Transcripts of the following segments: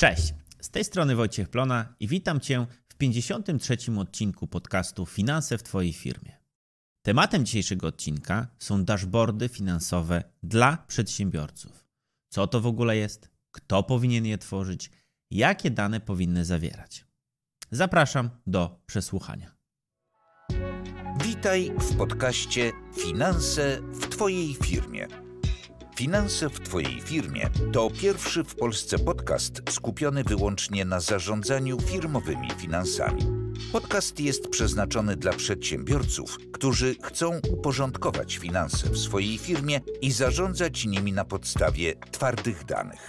Cześć, z tej strony Wojciech Plona i witam Cię w 53. odcinku podcastu Finanse w Twojej firmie. Tematem dzisiejszego odcinka są dashboardy finansowe dla przedsiębiorców. Co to w ogóle jest? Kto powinien je tworzyć? Jakie dane powinny zawierać? Zapraszam do przesłuchania. Witaj w podcaście Finanse w Twojej firmie Finanse w Twojej firmie to pierwszy w Polsce podcast skupiony wyłącznie na zarządzaniu firmowymi finansami. Podcast jest przeznaczony dla przedsiębiorców, którzy chcą uporządkować finanse w swojej firmie i zarządzać nimi na podstawie twardych danych.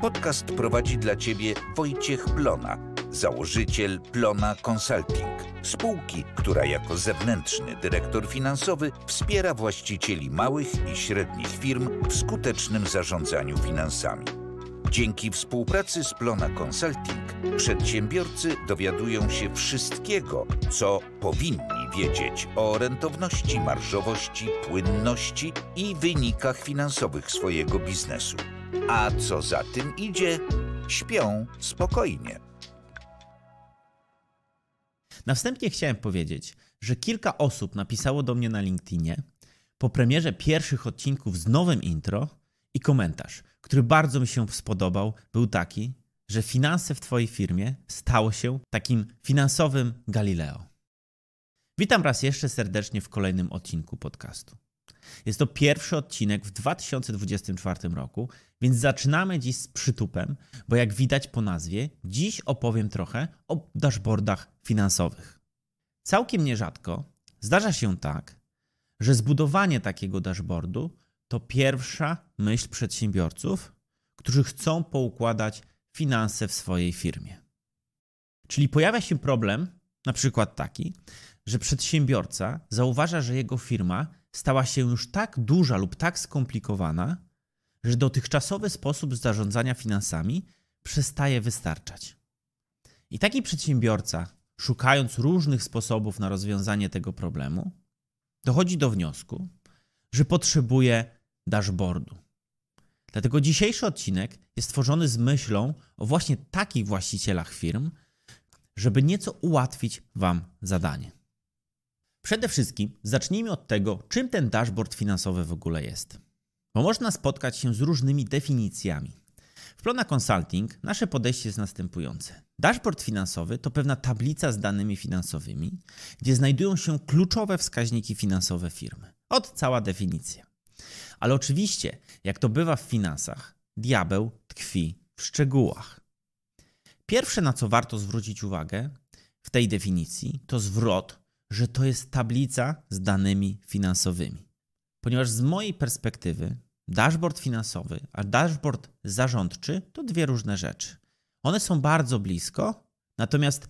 Podcast prowadzi dla Ciebie Wojciech Plona założyciel Plona Consulting, spółki, która jako zewnętrzny dyrektor finansowy wspiera właścicieli małych i średnich firm w skutecznym zarządzaniu finansami. Dzięki współpracy z Plona Consulting przedsiębiorcy dowiadują się wszystkiego, co powinni wiedzieć o rentowności, marżowości, płynności i wynikach finansowych swojego biznesu. A co za tym idzie, śpią spokojnie. Na wstępie chciałem powiedzieć, że kilka osób napisało do mnie na LinkedInie po premierze pierwszych odcinków z nowym intro i komentarz, który bardzo mi się spodobał, był taki, że finanse w Twojej firmie stało się takim finansowym Galileo. Witam raz jeszcze serdecznie w kolejnym odcinku podcastu. Jest to pierwszy odcinek w 2024 roku, więc zaczynamy dziś z przytupem, bo jak widać po nazwie, dziś opowiem trochę o dashboardach finansowych. Całkiem nierzadko zdarza się tak, że zbudowanie takiego dashboardu to pierwsza myśl przedsiębiorców, którzy chcą poukładać finanse w swojej firmie. Czyli pojawia się problem, na przykład taki, że przedsiębiorca zauważa, że jego firma stała się już tak duża lub tak skomplikowana, że dotychczasowy sposób zarządzania finansami przestaje wystarczać. I taki przedsiębiorca, szukając różnych sposobów na rozwiązanie tego problemu, dochodzi do wniosku, że potrzebuje dashboardu. Dlatego dzisiejszy odcinek jest tworzony z myślą o właśnie takich właścicielach firm, żeby nieco ułatwić Wam zadanie. Przede wszystkim zacznijmy od tego, czym ten dashboard finansowy w ogóle jest. Bo można spotkać się z różnymi definicjami. W Plona Consulting nasze podejście jest następujące. Dashboard finansowy to pewna tablica z danymi finansowymi, gdzie znajdują się kluczowe wskaźniki finansowe firmy. Od cała definicja. Ale oczywiście, jak to bywa w finansach, diabeł tkwi w szczegółach. Pierwsze, na co warto zwrócić uwagę w tej definicji, to zwrot że to jest tablica z danymi finansowymi. Ponieważ z mojej perspektywy dashboard finansowy a dashboard zarządczy to dwie różne rzeczy. One są bardzo blisko, natomiast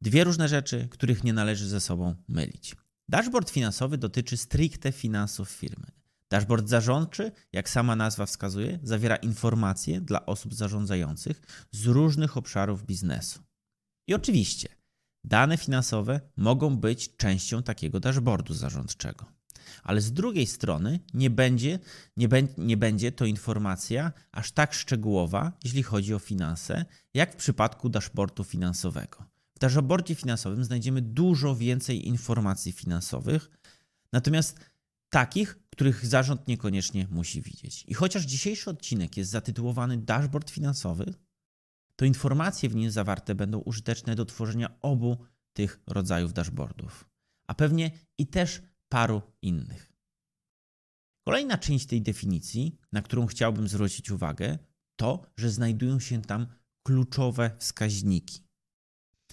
dwie różne rzeczy, których nie należy ze sobą mylić. Dashboard finansowy dotyczy stricte finansów firmy. Dashboard zarządczy, jak sama nazwa wskazuje, zawiera informacje dla osób zarządzających z różnych obszarów biznesu. I oczywiście Dane finansowe mogą być częścią takiego dashboardu zarządczego. Ale z drugiej strony nie będzie, nie, be, nie będzie to informacja aż tak szczegółowa, jeśli chodzi o finanse, jak w przypadku dashboardu finansowego. W dashboardzie finansowym znajdziemy dużo więcej informacji finansowych, natomiast takich, których zarząd niekoniecznie musi widzieć. I chociaż dzisiejszy odcinek jest zatytułowany Dashboard finansowy, to informacje w nim zawarte będą użyteczne do tworzenia obu tych rodzajów dashboardów, a pewnie i też paru innych. Kolejna część tej definicji, na którą chciałbym zwrócić uwagę, to, że znajdują się tam kluczowe wskaźniki.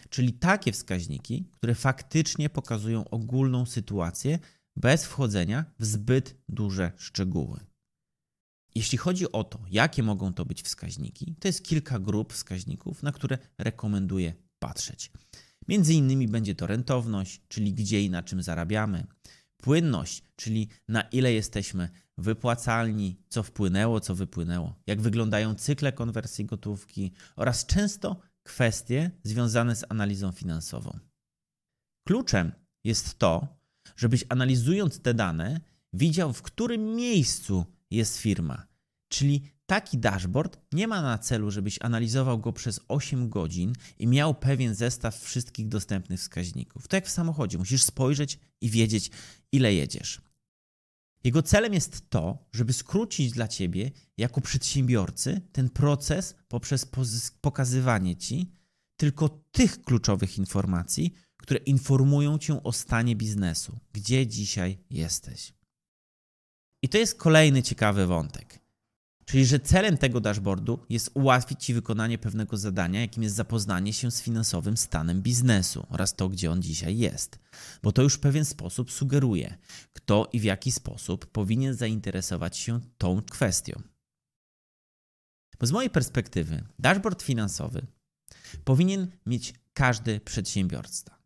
Czyli takie wskaźniki, które faktycznie pokazują ogólną sytuację bez wchodzenia w zbyt duże szczegóły. Jeśli chodzi o to, jakie mogą to być wskaźniki, to jest kilka grup wskaźników, na które rekomenduję patrzeć. Między innymi będzie to rentowność, czyli gdzie i na czym zarabiamy, płynność, czyli na ile jesteśmy wypłacalni, co wpłynęło, co wypłynęło, jak wyglądają cykle konwersji gotówki oraz często kwestie związane z analizą finansową. Kluczem jest to, żebyś analizując te dane, widział, w którym miejscu jest firma. Czyli taki dashboard nie ma na celu, żebyś analizował go przez 8 godzin i miał pewien zestaw wszystkich dostępnych wskaźników. To jak w samochodzie, musisz spojrzeć i wiedzieć, ile jedziesz. Jego celem jest to, żeby skrócić dla ciebie, jako przedsiębiorcy, ten proces poprzez pokazywanie ci tylko tych kluczowych informacji, które informują cię o stanie biznesu, gdzie dzisiaj jesteś. I to jest kolejny ciekawy wątek. Czyli, że celem tego dashboardu jest ułatwić Ci wykonanie pewnego zadania, jakim jest zapoznanie się z finansowym stanem biznesu oraz to, gdzie on dzisiaj jest. Bo to już w pewien sposób sugeruje, kto i w jaki sposób powinien zainteresować się tą kwestią. Bo z mojej perspektywy, dashboard finansowy powinien mieć każdy przedsiębiorca.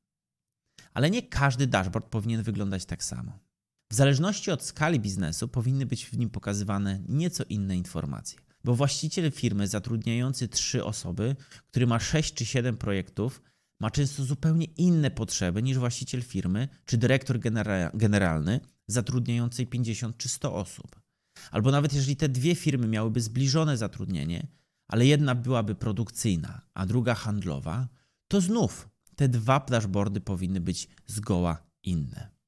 Ale nie każdy dashboard powinien wyglądać tak samo. W zależności od skali biznesu powinny być w nim pokazywane nieco inne informacje. Bo właściciel firmy zatrudniający trzy osoby, który ma sześć czy siedem projektów, ma często zupełnie inne potrzeby niż właściciel firmy czy dyrektor generalny zatrudniający 50 czy 100 osób. Albo nawet jeżeli te dwie firmy miałyby zbliżone zatrudnienie, ale jedna byłaby produkcyjna, a druga handlowa, to znów te dwa dashboardy powinny być zgoła inne.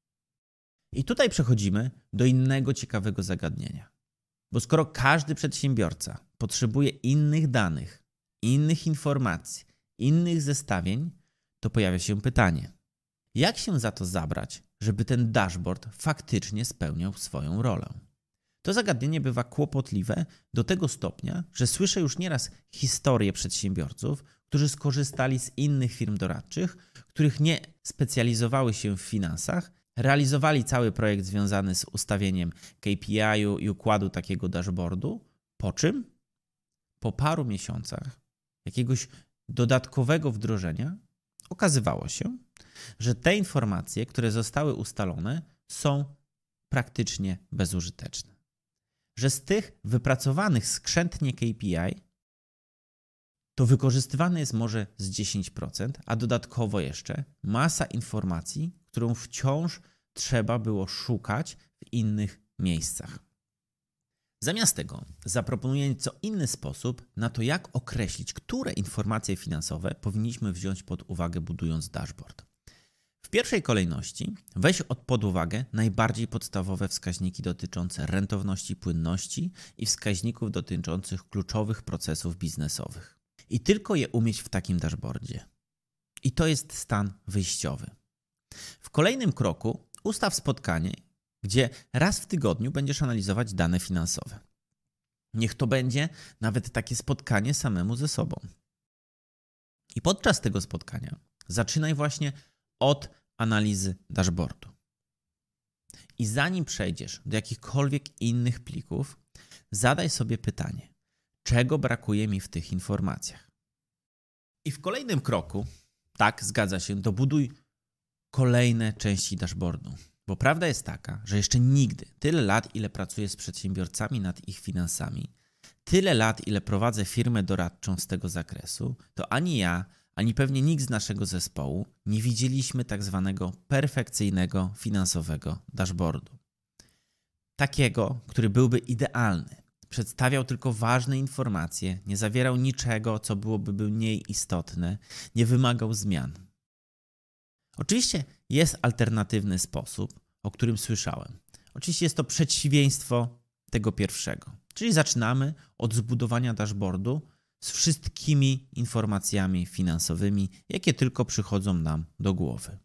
I tutaj przechodzimy do innego ciekawego zagadnienia. Bo skoro każdy przedsiębiorca potrzebuje innych danych, innych informacji, innych zestawień, to pojawia się pytanie: jak się za to zabrać, żeby ten dashboard faktycznie spełniał swoją rolę? To zagadnienie bywa kłopotliwe do tego stopnia, że słyszę już nieraz historie przedsiębiorców, którzy skorzystali z innych firm doradczych, których nie specjalizowały się w finansach, realizowali cały projekt związany z ustawieniem KPI-u i układu takiego dashboardu, po czym po paru miesiącach jakiegoś dodatkowego wdrożenia okazywało się, że te informacje, które zostały ustalone, są praktycznie bezużyteczne. Że z tych wypracowanych skrzętnie KPI to wykorzystywane jest może z 10%, a dodatkowo jeszcze masa informacji, którą wciąż trzeba było szukać w innych miejscach. Zamiast tego zaproponuję nieco inny sposób na to, jak określić, które informacje finansowe powinniśmy wziąć pod uwagę, budując dashboard. W pierwszej kolejności weź pod uwagę najbardziej podstawowe wskaźniki dotyczące rentowności, płynności i wskaźników dotyczących kluczowych procesów biznesowych i tylko je umieć w takim dashboardzie. I to jest stan wyjściowy. W kolejnym kroku ustaw spotkanie, gdzie raz w tygodniu będziesz analizować dane finansowe. Niech to będzie nawet takie spotkanie samemu ze sobą. I podczas tego spotkania zaczynaj właśnie od analizy dashboardu. I zanim przejdziesz do jakichkolwiek innych plików, zadaj sobie pytanie: czego brakuje mi w tych informacjach. I w kolejnym kroku, tak zgadza się, dobuduj kolejne części dashboardu. Bo prawda jest taka, że jeszcze nigdy, tyle lat, ile pracuję z przedsiębiorcami nad ich finansami, tyle lat, ile prowadzę firmę doradczą z tego zakresu, to ani ja, ani pewnie nikt z naszego zespołu nie widzieliśmy tak zwanego perfekcyjnego finansowego dashboardu. Takiego, który byłby idealny, Przedstawiał tylko ważne informacje, nie zawierał niczego, co byłoby mniej istotne, nie wymagał zmian. Oczywiście jest alternatywny sposób, o którym słyszałem. Oczywiście jest to przeciwieństwo tego pierwszego. Czyli zaczynamy od zbudowania dashboardu z wszystkimi informacjami finansowymi, jakie tylko przychodzą nam do głowy.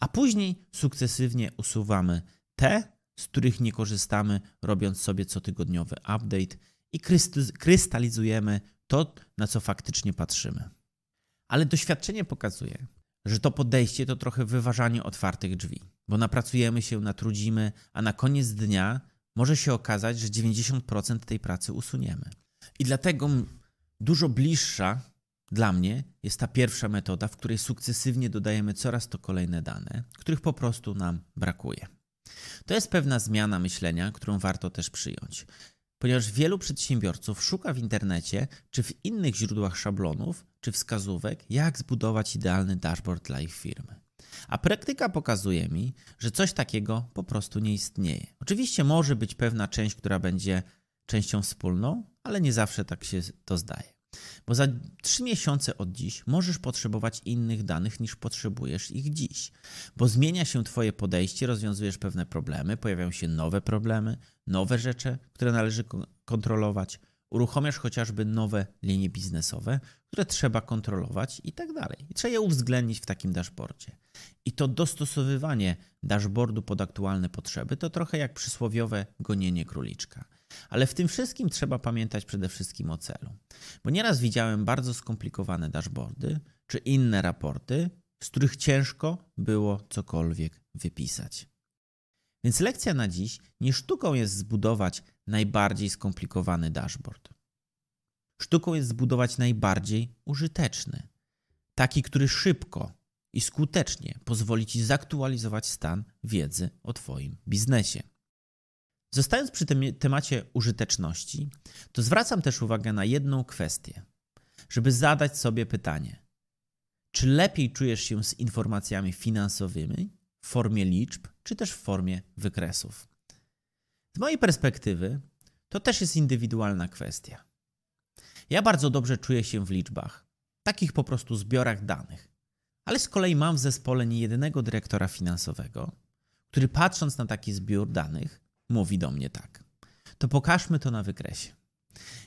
A później sukcesywnie usuwamy te, z których nie korzystamy, robiąc sobie cotygodniowy update i krystalizujemy to, na co faktycznie patrzymy. Ale doświadczenie pokazuje, że to podejście to trochę wyważanie otwartych drzwi, bo napracujemy się, natrudzimy, a na koniec dnia może się okazać, że 90% tej pracy usuniemy. I dlatego dużo bliższa dla mnie jest ta pierwsza metoda, w której sukcesywnie dodajemy coraz to kolejne dane, których po prostu nam brakuje. To jest pewna zmiana myślenia, którą warto też przyjąć, ponieważ wielu przedsiębiorców szuka w internecie czy w innych źródłach szablonów czy wskazówek, jak zbudować idealny dashboard dla ich firmy. A praktyka pokazuje mi, że coś takiego po prostu nie istnieje. Oczywiście może być pewna część, która będzie częścią wspólną, ale nie zawsze tak się to zdaje. Bo za 3 miesiące od dziś możesz potrzebować innych danych niż potrzebujesz ich dziś. Bo zmienia się Twoje podejście, rozwiązujesz pewne problemy, pojawiają się nowe problemy, nowe rzeczy, które należy kontrolować, uruchomiasz chociażby nowe linie biznesowe, które trzeba kontrolować i tak dalej. I trzeba je uwzględnić w takim dashboardzie. I to dostosowywanie dashboardu pod aktualne potrzeby to trochę jak przysłowiowe gonienie króliczka. Ale w tym wszystkim trzeba pamiętać przede wszystkim o celu. Bo nieraz widziałem bardzo skomplikowane dashboardy czy inne raporty, z których ciężko było cokolwiek wypisać. Więc lekcja na dziś nie sztuką jest zbudować najbardziej skomplikowany dashboard. Sztuką jest zbudować najbardziej użyteczny. Taki, który szybko i skutecznie pozwoli Ci zaktualizować stan wiedzy o Twoim biznesie. Zostając przy tym temacie użyteczności, to zwracam też uwagę na jedną kwestię, żeby zadać sobie pytanie: czy lepiej czujesz się z informacjami finansowymi w formie liczb, czy też w formie wykresów? Z mojej perspektywy, to też jest indywidualna kwestia. Ja bardzo dobrze czuję się w liczbach, takich po prostu zbiorach danych, ale z kolei mam w zespole niejednego dyrektora finansowego, który patrząc na taki zbiór danych, mówi do mnie tak. To pokażmy to na wykresie.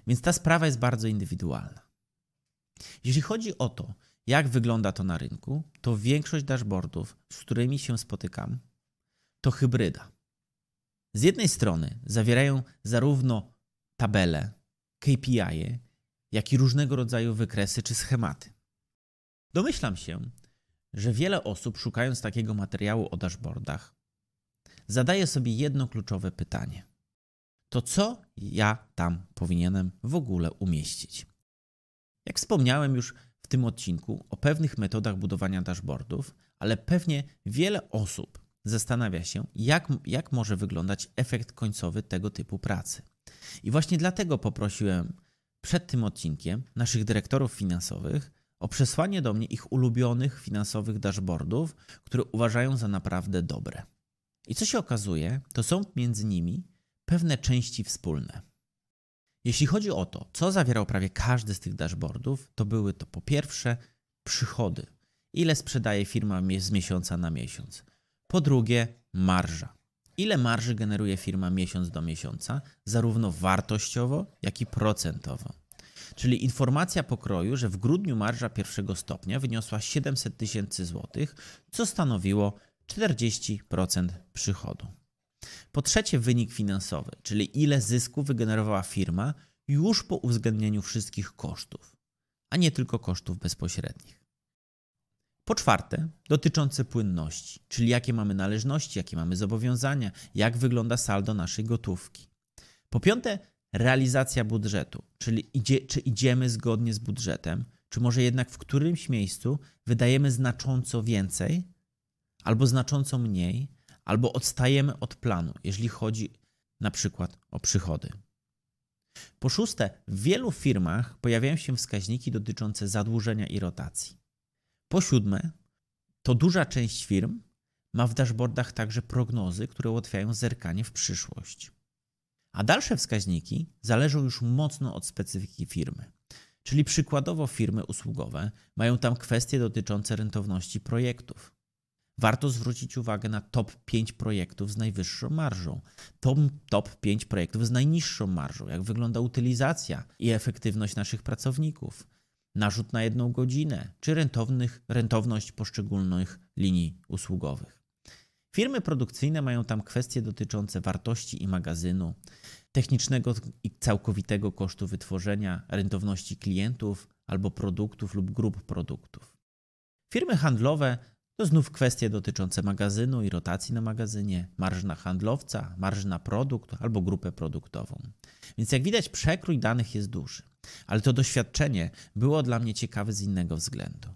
Więc ta sprawa jest bardzo indywidualna. Jeśli chodzi o to, jak wygląda to na rynku, to większość dashboardów, z którymi się spotykam, to hybryda. Z jednej strony zawierają zarówno tabele, KPI, jak i różnego rodzaju wykresy czy schematy. Domyślam się, że wiele osób, szukając takiego materiału o dashboardach, zadaję sobie jedno kluczowe pytanie. To co ja tam powinienem w ogóle umieścić? Jak wspomniałem już w tym odcinku o pewnych metodach budowania dashboardów, ale pewnie wiele osób zastanawia się, jak, jak może wyglądać efekt końcowy tego typu pracy. I właśnie dlatego poprosiłem przed tym odcinkiem naszych dyrektorów finansowych o przesłanie do mnie ich ulubionych finansowych dashboardów, które uważają za naprawdę dobre. I co się okazuje, to są między nimi pewne części wspólne. Jeśli chodzi o to, co zawierał prawie każdy z tych dashboardów, to były to po pierwsze przychody, ile sprzedaje firma z miesiąca na miesiąc. Po drugie, marża. Ile marży generuje firma miesiąc do miesiąca, zarówno wartościowo, jak i procentowo. Czyli informacja pokroju, że w grudniu marża pierwszego stopnia wyniosła 700 tysięcy złotych, co stanowiło 40% przychodu. Po trzecie, wynik finansowy, czyli ile zysku wygenerowała firma już po uwzględnieniu wszystkich kosztów, a nie tylko kosztów bezpośrednich. Po czwarte, dotyczące płynności, czyli jakie mamy należności, jakie mamy zobowiązania, jak wygląda saldo naszej gotówki. Po piąte, realizacja budżetu, czyli idzie, czy idziemy zgodnie z budżetem, czy może jednak w którymś miejscu wydajemy znacząco więcej albo znacząco mniej, albo odstajemy od planu, jeśli chodzi na przykład o przychody. Po szóste, w wielu firmach pojawiają się wskaźniki dotyczące zadłużenia i rotacji. Po siódme, to duża część firm ma w dashboardach także prognozy, które ułatwiają zerkanie w przyszłość. A dalsze wskaźniki zależą już mocno od specyfiki firmy. Czyli przykładowo firmy usługowe mają tam kwestie dotyczące rentowności projektów, Warto zwrócić uwagę na top 5 projektów z najwyższą marżą, top, top 5 projektów z najniższą marżą, jak wygląda utylizacja i efektywność naszych pracowników, narzut na jedną godzinę, czy rentownych, rentowność poszczególnych linii usługowych. Firmy produkcyjne mają tam kwestie dotyczące wartości i magazynu, technicznego i całkowitego kosztu wytworzenia, rentowności klientów albo produktów lub grup produktów. Firmy handlowe to znów kwestie dotyczące magazynu i rotacji na magazynie, marż na handlowca, marż na produkt albo grupę produktową. Więc jak widać, przekrój danych jest duży. Ale to doświadczenie było dla mnie ciekawe z innego względu.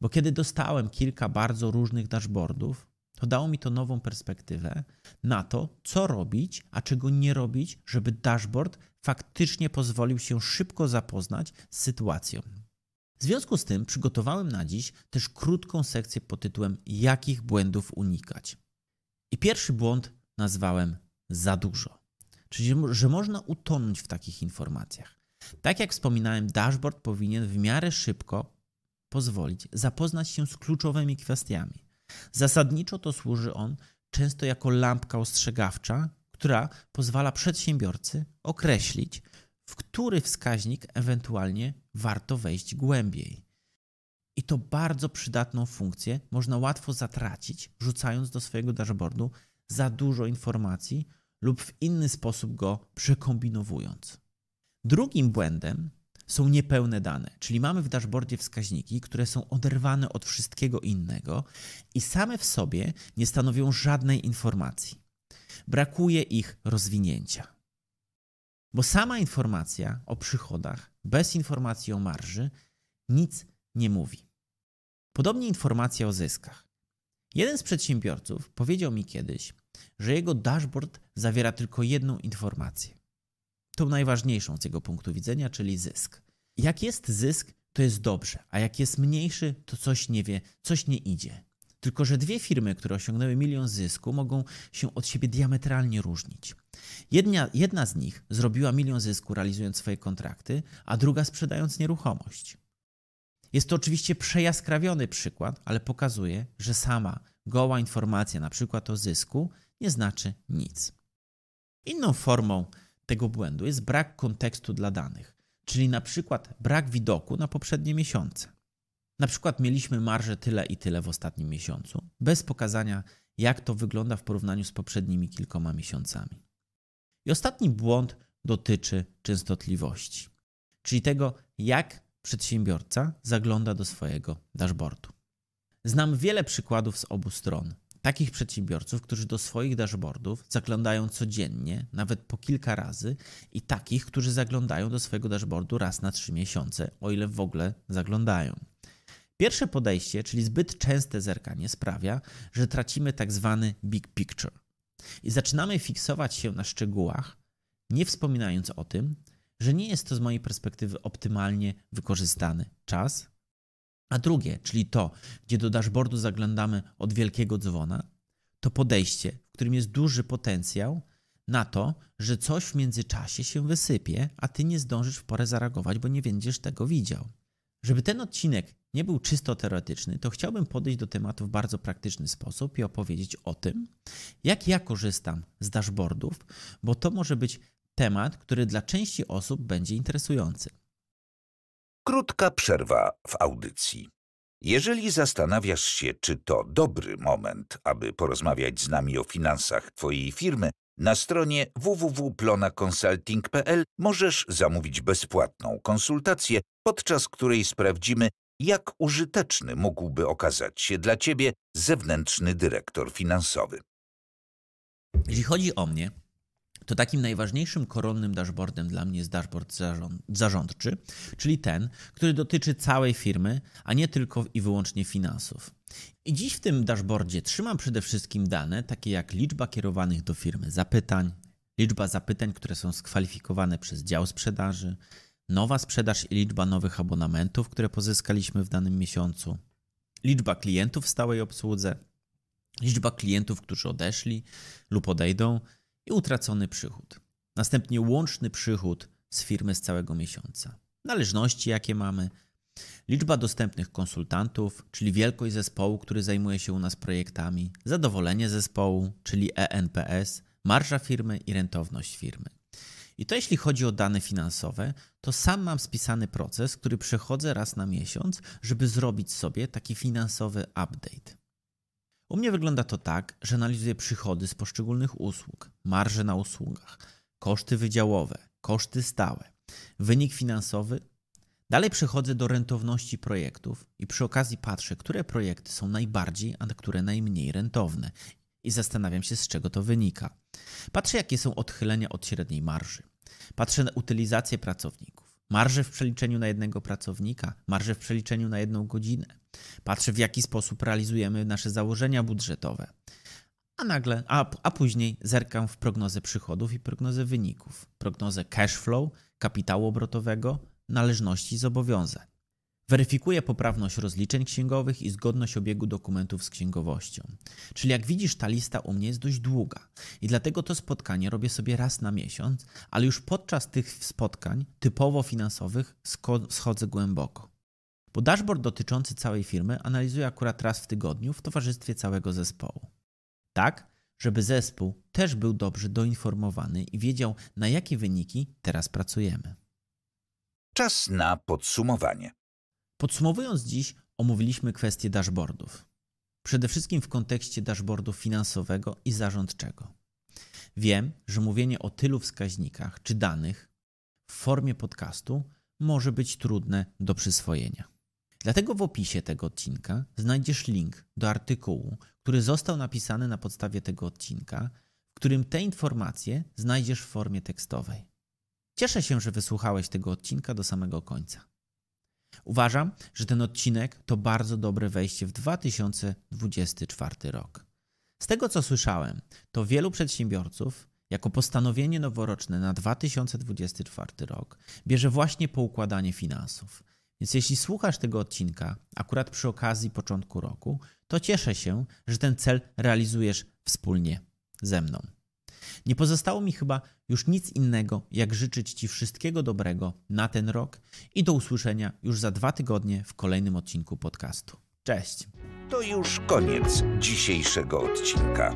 Bo kiedy dostałem kilka bardzo różnych dashboardów, to dało mi to nową perspektywę na to, co robić, a czego nie robić, żeby dashboard faktycznie pozwolił się szybko zapoznać z sytuacją, w związku z tym przygotowałem na dziś też krótką sekcję pod tytułem Jakich błędów unikać. I pierwszy błąd nazwałem za dużo, czyli że można utonąć w takich informacjach. Tak jak wspominałem, dashboard powinien w miarę szybko pozwolić zapoznać się z kluczowymi kwestiami. Zasadniczo to służy on często jako lampka ostrzegawcza, która pozwala przedsiębiorcy określić, w który wskaźnik ewentualnie warto wejść głębiej. I to bardzo przydatną funkcję można łatwo zatracić, wrzucając do swojego dashboardu za dużo informacji lub w inny sposób go przekombinowując. Drugim błędem są niepełne dane, czyli mamy w dashboardzie wskaźniki, które są oderwane od wszystkiego innego i same w sobie nie stanowią żadnej informacji. Brakuje ich rozwinięcia. Bo sama informacja o przychodach bez informacji o marży nic nie mówi. Podobnie informacja o zyskach. Jeden z przedsiębiorców powiedział mi kiedyś, że jego dashboard zawiera tylko jedną informację. Tą najważniejszą z jego punktu widzenia, czyli zysk. Jak jest zysk, to jest dobrze, a jak jest mniejszy, to coś nie wie, coś nie idzie. Tylko, że dwie firmy, które osiągnęły milion zysku, mogą się od siebie diametralnie różnić. Jedna, jedna z nich zrobiła milion zysku realizując swoje kontrakty, a druga sprzedając nieruchomość. Jest to oczywiście przejaskrawiony przykład, ale pokazuje, że sama goła informacja, na przykład o zysku, nie znaczy nic. Inną formą tego błędu jest brak kontekstu dla danych, czyli na przykład brak widoku na poprzednie miesiące. Na przykład mieliśmy marżę tyle i tyle w ostatnim miesiącu, bez pokazania, jak to wygląda w porównaniu z poprzednimi kilkoma miesiącami. I ostatni błąd dotyczy częstotliwości, czyli tego, jak przedsiębiorca zagląda do swojego dashboardu. Znam wiele przykładów z obu stron. Takich przedsiębiorców, którzy do swoich dashboardów zaglądają codziennie, nawet po kilka razy, i takich, którzy zaglądają do swojego dashboardu raz na trzy miesiące, o ile w ogóle zaglądają. Pierwsze podejście, czyli zbyt częste zerkanie, sprawia, że tracimy tak zwany big picture, i zaczynamy fiksować się na szczegółach, nie wspominając o tym, że nie jest to z mojej perspektywy optymalnie wykorzystany czas. A drugie, czyli to, gdzie do dashboardu zaglądamy od wielkiego dzwona, to podejście, w którym jest duży potencjał na to, że coś w międzyczasie się wysypie, a ty nie zdążysz w porę zareagować, bo nie będziesz tego widział. Żeby ten odcinek nie był czysto teoretyczny, to chciałbym podejść do tematu w bardzo praktyczny sposób i opowiedzieć o tym, jak ja korzystam z dashboardów, bo to może być temat, który dla części osób będzie interesujący. Krótka przerwa w audycji. Jeżeli zastanawiasz się, czy to dobry moment, aby porozmawiać z nami o finansach Twojej firmy, na stronie www.plonaconsulting.pl możesz zamówić bezpłatną konsultację, podczas której sprawdzimy, jak użyteczny mógłby okazać się dla Ciebie zewnętrzny dyrektor finansowy? Jeśli chodzi o mnie, to takim najważniejszym koronnym dashboardem dla mnie jest dashboard zarządczy, czyli ten, który dotyczy całej firmy, a nie tylko i wyłącznie finansów. I dziś w tym dashboardzie trzymam przede wszystkim dane takie jak liczba kierowanych do firmy zapytań, liczba zapytań, które są skwalifikowane przez dział sprzedaży, nowa sprzedaż i liczba nowych abonamentów, które pozyskaliśmy w danym miesiącu, liczba klientów w stałej obsłudze, liczba klientów, którzy odeszli lub odejdą i utracony przychód. Następnie łączny przychód z firmy z całego miesiąca, należności jakie mamy, liczba dostępnych konsultantów, czyli wielkość zespołu, który zajmuje się u nas projektami, zadowolenie zespołu, czyli ENPS, marża firmy i rentowność firmy. I to jeśli chodzi o dane finansowe, to sam mam spisany proces, który przechodzę raz na miesiąc, żeby zrobić sobie taki finansowy update. U mnie wygląda to tak, że analizuję przychody z poszczególnych usług, marże na usługach, koszty wydziałowe, koszty stałe, wynik finansowy. Dalej przechodzę do rentowności projektów i przy okazji patrzę, które projekty są najbardziej, a które najmniej rentowne i zastanawiam się, z czego to wynika. Patrzę, jakie są odchylenia od średniej marży. Patrzę na utylizację pracowników, marże w przeliczeniu na jednego pracownika, marże w przeliczeniu na jedną godzinę. Patrzę, w jaki sposób realizujemy nasze założenia budżetowe. A nagle, a, a później zerkam w prognozę przychodów i prognozę wyników, prognozę cash flow, kapitału obrotowego, należności i zobowiązań. Weryfikuje poprawność rozliczeń księgowych i zgodność obiegu dokumentów z księgowością. Czyli jak widzisz, ta lista u mnie jest dość długa i dlatego to spotkanie robię sobie raz na miesiąc, ale już podczas tych spotkań typowo finansowych schodzę głęboko. Bo dashboard dotyczący całej firmy analizuję akurat raz w tygodniu w towarzystwie całego zespołu. Tak, żeby zespół też był dobrze doinformowany i wiedział, na jakie wyniki teraz pracujemy. Czas na podsumowanie. Podsumowując dziś, omówiliśmy kwestię dashboardów. Przede wszystkim w kontekście dashboardu finansowego i zarządczego. Wiem, że mówienie o tylu wskaźnikach czy danych w formie podcastu może być trudne do przyswojenia. Dlatego w opisie tego odcinka znajdziesz link do artykułu, który został napisany na podstawie tego odcinka, w którym te informacje znajdziesz w formie tekstowej. Cieszę się, że wysłuchałeś tego odcinka do samego końca. Uważam, że ten odcinek to bardzo dobre wejście w 2024 rok. Z tego co słyszałem, to wielu przedsiębiorców jako postanowienie noworoczne na 2024 rok bierze właśnie poukładanie finansów. Więc jeśli słuchasz tego odcinka akurat przy okazji początku roku, to cieszę się, że ten cel realizujesz wspólnie ze mną. Nie pozostało mi chyba już nic innego, jak życzyć Ci wszystkiego dobrego na ten rok i do usłyszenia już za dwa tygodnie w kolejnym odcinku podcastu. Cześć! To już koniec dzisiejszego odcinka.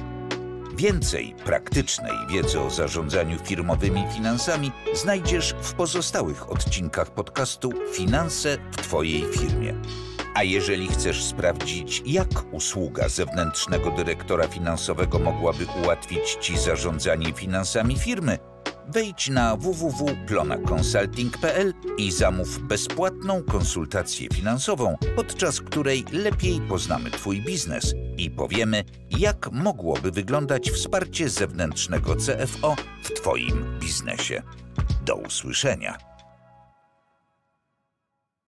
Więcej praktycznej wiedzy o zarządzaniu firmowymi finansami znajdziesz w pozostałych odcinkach podcastu Finanse w Twojej firmie. A jeżeli chcesz sprawdzić, jak usługa zewnętrznego dyrektora finansowego mogłaby ułatwić Ci zarządzanie finansami firmy, wejdź na www.plonaconsulting.pl i zamów bezpłatną konsultację finansową, podczas której lepiej poznamy Twój biznes i powiemy, jak mogłoby wyglądać wsparcie zewnętrznego CFO w Twoim biznesie. Do usłyszenia!